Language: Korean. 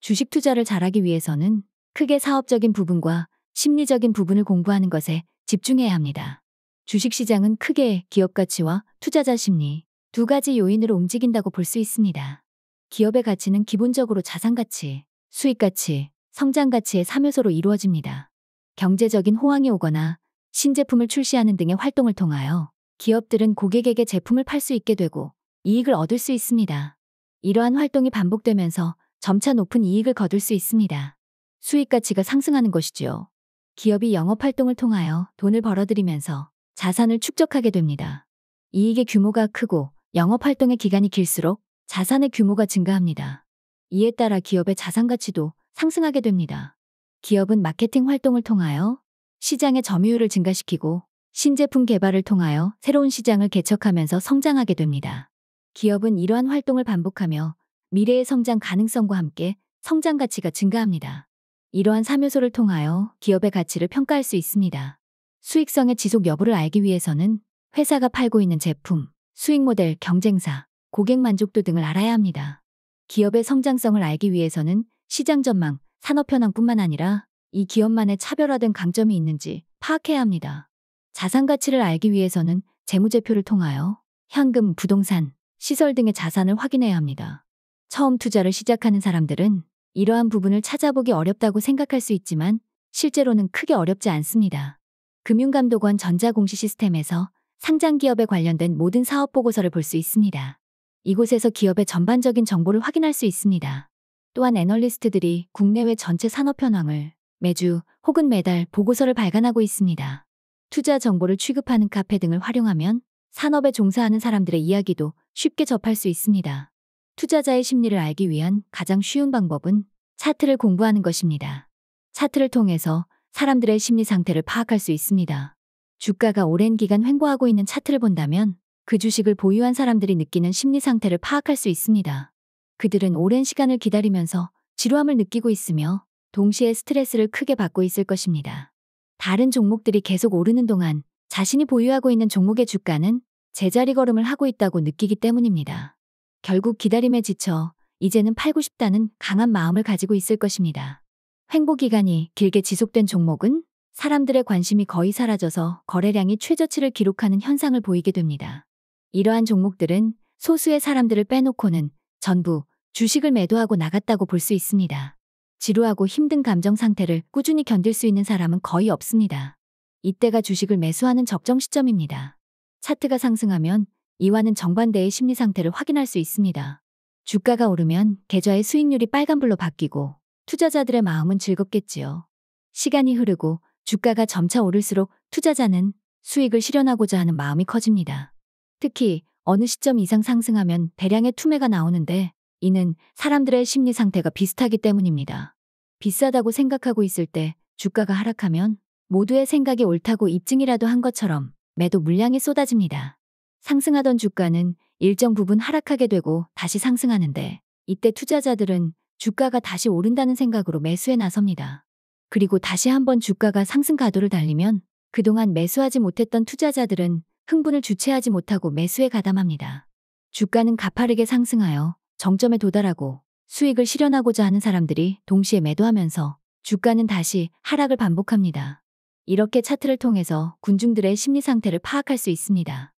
주식 투자를 잘하기 위해서는 크게 사업적인 부분과 심리적인 부분을 공부하는 것에 집중해야 합니다. 주식 시장은 크게 기업 가치와 투자자 심리 두 가지 요인으로 움직인다고 볼 수 있습니다. 기업의 가치는 기본적으로 자산 가치, 수익 가치, 성장 가치의 3요소로 이루어집니다. 경제적인 호황이 오거나 신제품을 출시하는 등의 활동을 통하여 기업들은 고객에게 제품을 팔 수 있게 되고 이익을 얻을 수 있습니다. 이러한 활동이 반복되면서 점차 높은 이익을 거둘 수 있습니다. 수익 가치가 상승하는 것이지요. 기업이 영업 활동을 통하여 돈을 벌어들이면서 자산을 축적하게 됩니다. 이익의 규모가 크고 영업 활동의 기간이 길수록 자산의 규모가 증가합니다. 이에 따라 기업의 자산 가치도 상승하게 됩니다. 기업은 마케팅 활동을 통하여 시장의 점유율을 증가시키고 신제품 개발을 통하여 새로운 시장을 개척하면서 성장하게 됩니다. 기업은 이러한 활동을 반복하며 미래의 성장 가능성과 함께 성장 가치가 증가합니다. 이러한 3요소를 통하여 기업의 가치를 평가할 수 있습니다. 수익성의 지속 여부를 알기 위해서는 회사가 팔고 있는 제품, 수익 모델, 경쟁사, 고객 만족도 등을 알아야 합니다. 기업의 성장성을 알기 위해서는 시장 전망, 산업 현황뿐만 아니라 이 기업만의 차별화된 강점이 있는지 파악해야 합니다. 자산 가치를 알기 위해서는 재무제표를 통하여 현금, 부동산, 시설 등의 자산을 확인해야 합니다. 처음 투자를 시작하는 사람들은 이러한 부분을 찾아보기 어렵다고 생각할 수 있지만 실제로는 크게 어렵지 않습니다. 금융감독원 전자공시 시스템에서 상장 기업에 관련된 모든 사업 보고서를 볼 수 있습니다. 이곳에서 기업의 전반적인 정보를 확인할 수 있습니다. 또한 애널리스트들이 국내외 전체 산업 현황을 매주 혹은 매달 보고서를 발간하고 있습니다. 투자 정보를 취급하는 카페 등을 활용하면 산업에 종사하는 사람들의 이야기도 쉽게 접할 수 있습니다. 투자자의 심리를 알기 위한 가장 쉬운 방법은 차트를 공부하는 것입니다. 차트를 통해서 사람들의 심리 상태를 파악할 수 있습니다. 주가가 오랜 기간 횡보하고 있는 차트를 본다면 그 주식을 보유한 사람들이 느끼는 심리 상태를 파악할 수 있습니다. 그들은 오랜 시간을 기다리면서 지루함을 느끼고 있으며 동시에 스트레스를 크게 받고 있을 것입니다. 다른 종목들이 계속 오르는 동안 자신이 보유하고 있는 종목의 주가는 제자리 걸음을 하고 있다고 느끼기 때문입니다. 결국 기다림에 지쳐 이제는 팔고 싶다는 강한 마음을 가지고 있을 것입니다. 횡보 기간이 길게 지속된 종목은 사람들의 관심이 거의 사라져서 거래량이 최저치를 기록하는 현상을 보이게 됩니다. 이러한 종목들은 소수의 사람들을 빼놓고는 전부 주식을 매도하고 나갔다고 볼 수 있습니다. 지루하고 힘든 감정 상태를 꾸준히 견딜 수 있는 사람은 거의 없습니다. 이때가 주식을 매수하는 적정 시점입니다. 차트가 상승하면 이와는 정반대의 심리 상태를 확인할 수 있습니다. 주가가 오르면 계좌의 수익률이 빨간불로 바뀌고 투자자들의 마음은 즐겁겠지요. 시간이 흐르고 주가가 점차 오를수록 투자자는 수익을 실현하고자 하는 마음이 커집니다. 특히 어느 시점 이상 상승하면 대량의 투매가 나오는데 이는 사람들의 심리 상태가 비슷하기 때문입니다. 비싸다고 생각하고 있을 때 주가가 하락하면 모두의 생각이 옳다고 입증이라도 한 것처럼 매도 물량이 쏟아집니다. 상승하던 주가는 일정 부분 하락하게 되고 다시 상승하는데 이때 투자자들은 주가가 다시 오른다는 생각으로 매수에 나섭니다. 그리고 다시 한번 주가가 상승 가도를 달리면 그동안 매수하지 못했던 투자자들은 흥분을 주체하지 못하고 매수에 가담합니다. 주가는 가파르게 상승하여 정점에 도달하고 수익을 실현하고자 하는 사람들이 동시에 매도하면서 주가는 다시 하락을 반복합니다. 이렇게 차트를 통해서 군중들의 심리 상태를 파악할 수 있습니다.